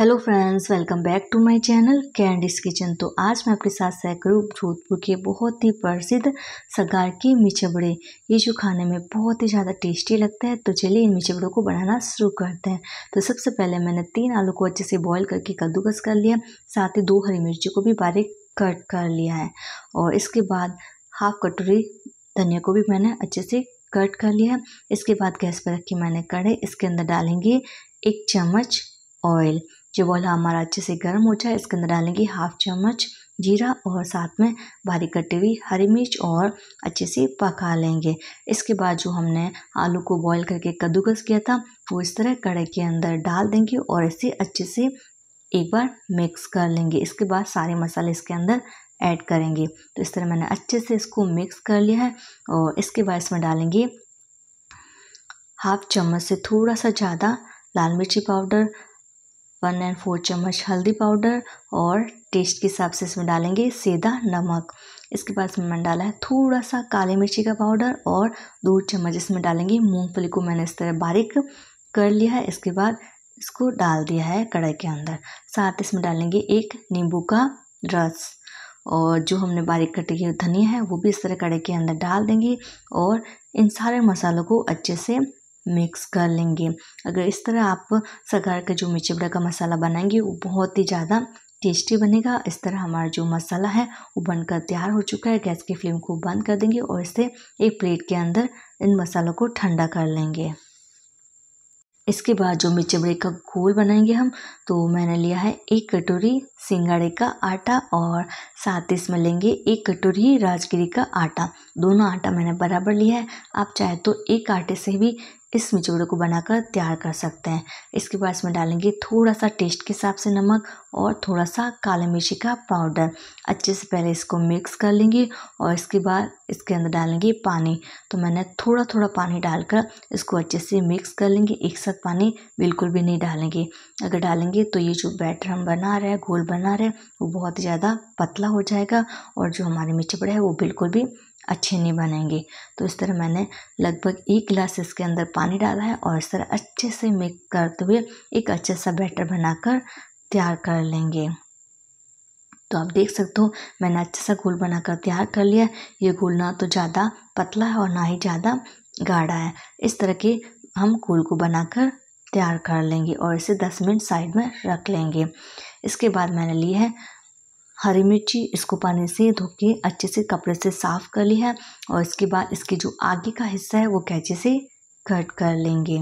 hello friends welcome back to my channel Candice kitchen तो आज मैं आपके साथ सैकड़ों जोधपुर के बहुत ही प्रसिद्ध सगार के मिचबड़े ये जो खाने में बहुत ही ज़्यादा टेस्टी लगता है तो चलिए इन मिचबड़ों को बनाना शुरू करते हैं तो सबसे पहले मैंने तीन आलू को अच्छे से बॉईल करके कद्दूकस कर लिया साथ ही दो हरी मिर्ची को भी बारीक कट कर लिया है और इसके बाद हाफ कटोरी धनिया को भी मैंने अच्छे से कट कर लिया इसके बाद गैस पर रखी मैंने कड़े इसके अंदर डालेंगे एक चम्मच ऑयल जो गोला हमारा अच्छे से गर्म हो जाए इसके अंदर डालेंगे हाफ चम्मच जीरा और साथ में बारीक कटी हुई हरी मिर्च और अच्छे से पका लेंगे इसके बाद जो हमने आलू को बॉईल करके कद्दूकस किया था वो इस तरह कड़े के अंदर डाल देंगे और इसे अच्छे से एक बार मिक्स कर लेंगे इसके बाद सारे मसाले इसके अंदर ऐड करेंगे तो इस तरह मैंने अच्छे से इसको मिक्स कर लिया है और इसके बाद इसमें डालेंगे हाफ चम्मच से थोड़ा सा ज़्यादा लाल मिर्ची पाउडर वन एंड फोर चम्मच हल्दी पाउडर और टेस्ट के हिसाब से इसमें डालेंगे सीधा नमक इसके बाद इसमें मैंने डाला है थोड़ा सा काली मिर्ची का पाउडर और दो चम्मच इसमें डालेंगे मूंगफली को मैंने इस तरह बारीक कर लिया है इसके बाद इसको डाल दिया है कढ़ाई के अंदर साथ इसमें डालेंगे एक नींबू का रस और जो हमने बारीक कटी हुई धनिया है वो भी इस तरह कड़े के अंदर डाल देंगे और इन सारे मसालों को अच्छे से मिक्स कर लेंगे अगर इस तरह आप सगार का जो मिर्ची बड़ा का मसाला बनाएंगे वो बहुत ही ज़्यादा टेस्टी बनेगा इस तरह हमारा जो मसाला है वो बनकर तैयार हो चुका है गैस की फ्लेम को बंद कर देंगे और इसे एक प्लेट के अंदर इन मसालों को ठंडा कर लेंगे इसके बाद जो मिर्ची बड़े का घोल बनाएंगे हम तो मैंने लिया है एक कटोरी सिंगाड़े का आटा और साथ ही इसमें लेंगे एक कटोरी राजगिरी का आटा दोनों आटा मैंने बराबर लिया है आप चाहे तो एक आटे से भी इस मिचोड़े को बनाकर तैयार कर सकते हैं इसके बाद इसमें डालेंगे थोड़ा सा टेस्ट के हिसाब से नमक और थोड़ा सा काले मिर्ची का पाउडर अच्छे से पहले इसको मिक्स कर लेंगे और इसके बाद इसके अंदर डालेंगे पानी तो मैंने थोड़ा थोड़ा पानी डालकर इसको अच्छे से मिक्स कर लेंगे एक साथ पानी बिल्कुल भी नहीं डालेंगे अगर डालेंगे तो ये जो बैटर हम बना रहे हैं घोल बना रहे हैं वो बहुत ज़्यादा पतला हो जाएगा और जो हमारे मिचपड़े हैं वो बिल्कुल भी अच्छे नहीं बनेंगे तो इस तरह मैंने लगभग एक गिलास इसके अंदर पानी डाला है और इस तरह अच्छे से मिक्स करते हुए एक अच्छा सा बैटर बनाकर तैयार कर लेंगे तो आप देख सकते हो मैंने अच्छा सा घोल बनाकर तैयार कर लिया ये घोल ना तो ज़्यादा पतला है और ना ही ज़्यादा गाढ़ा है इस तरह के हम घोल को बनाकर तैयार कर लेंगे और इसे 10 मिनट साइड में रख लेंगे इसके बाद मैंने ली है हरी मिर्ची इसको पानी से धो के अच्छे से कपड़े से साफ़ कर ली है और इसके बाद इसके जो आगे का हिस्सा है वो कैचे से कट कर लेंगे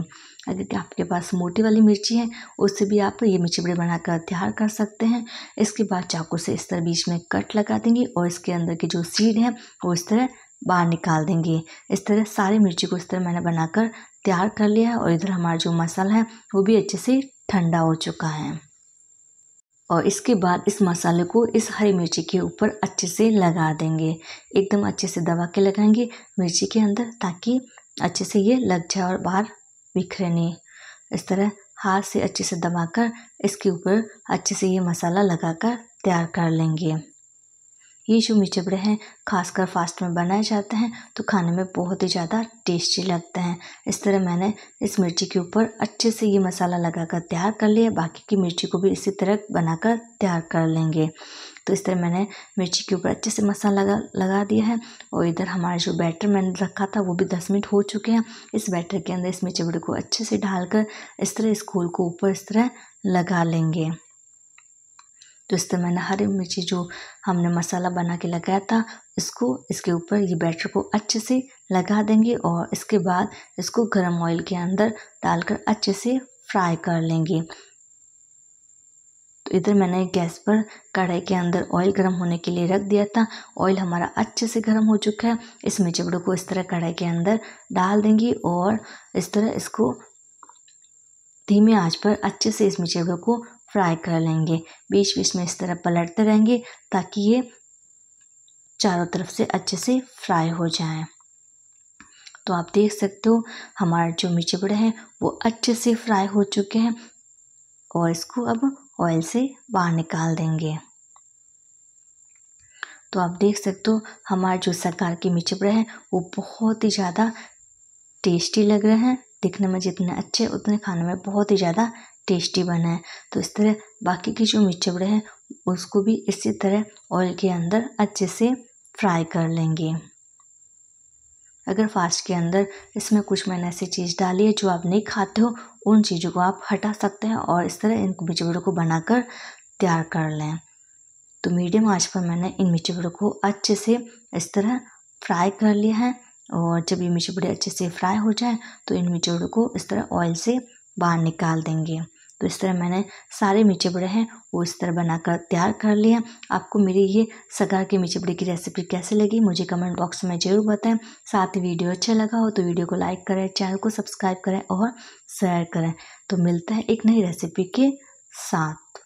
अगर आपके पास मोटी वाली मिर्ची है उससे भी आप ये मिर्ची बड़े बनाकर तैयार कर सकते हैं इसके बाद चाकू से इस तरह बीच में कट लगा देंगे और इसके अंदर की जो सीड है वो इस तरह बाहर निकाल देंगे इस तरह सारी मिर्ची को इस तरह मैंने बनाकर तैयार कर लिया है और इधर हमारा जो मसाला है वो भी अच्छे से ठंडा हो चुका है और इसके बाद इस मसाले को इस हरी मिर्ची के ऊपर अच्छे से लगा देंगे एकदम अच्छे से दबा के लगाएंगे मिर्ची के अंदर ताकि अच्छे से ये लग जाए और बाहर बिखरे नहीं इस तरह हाथ से अच्छे से दबाकर इसके ऊपर अच्छे से ये मसाला लगाकर तैयार कर लेंगे ये जो मिचबड़े हैं खासकर फास्ट में बनाए जाते हैं तो खाने में बहुत ही ज़्यादा टेस्टी लगते हैं इस तरह मैंने इस मिर्ची के ऊपर अच्छे से ये मसाला लगाकर तैयार कर लिया बाकी की मिर्ची को भी इसी तरह बनाकर तैयार कर लेंगे तो इस तरह मैंने मिर्ची के ऊपर अच्छे से मसाला लगा लगा दिया है और इधर हमारा जो बैटर मैंने रखा था वो भी दस मिनट हो चुके हैं इस बैटर के अंदर इस मिर्ची को अच्छे से डालकर इस तरह इस घोल को ऊपर इस तरह लगा लेंगे तो इस तरह मैंने हरी मिर्ची जो हमने मसाला बना के लगाया था इसको इसके ऊपर ये बैटर को अच्छे से लगा देंगे और इसके बाद इसको गर्म ऑयल के अंदर डालकर अच्छे से फ्राई कर लेंगे तो इधर मैंने गैस पर कढ़ाई के अंदर ऑयल गर्म होने के लिए रख दिया था ऑयल हमारा अच्छे से गर्म हो चुका है इस मिर्चबड़ों को इस तरह कढ़ाई के अंदर डाल देंगे और इस तरह इसको धीमे आंच पर अच्छे से इस मिर्चबड़ों को फ्राई कर लेंगे बीच बीच में इस तरह पलटते रहेंगे ताकि ये चारों तरफ से अच्छे से फ्राई हो जाएं तो आप देख सकते हो हमारे जो मिर्च बड़े हैं वो अच्छे से फ्राई हो चुके हैं और इसको अब ऑयल से बाहर निकाल देंगे तो आप देख सकते हो हमारे जो सरकार के मिर्च बड़े हैं वो बहुत ही ज़्यादा टेस्टी लग रहे हैं दिखने में जितने अच्छे उतने खाने में बहुत ही ज़्यादा टेस्टी बना है तो इस तरह बाकी के जो बड़े हैं उसको भी इसी तरह ऑयल के अंदर अच्छे से फ्राई कर लेंगे अगर फास्ट के अंदर इसमें कुछ मैंने ऐसी चीज़ डाली है जो आप नहीं खाते हो उन चीज़ों को आप हटा सकते हैं और इस तरह इन मिर्चवड़ों को बनाकर तैयार कर लें तो मीडियम आंच पर मैंने इन मिर्चवड़ों को अच्छे से इस तरह फ्राई कर लिया है और जब ये मिर्ची बड़े अच्छे से फ्राई हो जाए तो इन मिर्चोड़ों को इस तरह ऑयल से बाहर निकाल देंगे तो इस तरह मैंने सारे मीठे बड़े हैं वो इस तरह बनाकर तैयार कर लिया आपको मेरी ये सगा के मीठे बड़े की रेसिपी कैसे लगी मुझे कमेंट बॉक्स में ज़रूर बताएं साथ ही वीडियो अच्छा लगा हो तो वीडियो को लाइक करें चैनल को सब्सक्राइब करें और शेयर करें तो मिलता है एक नई रेसिपी के साथ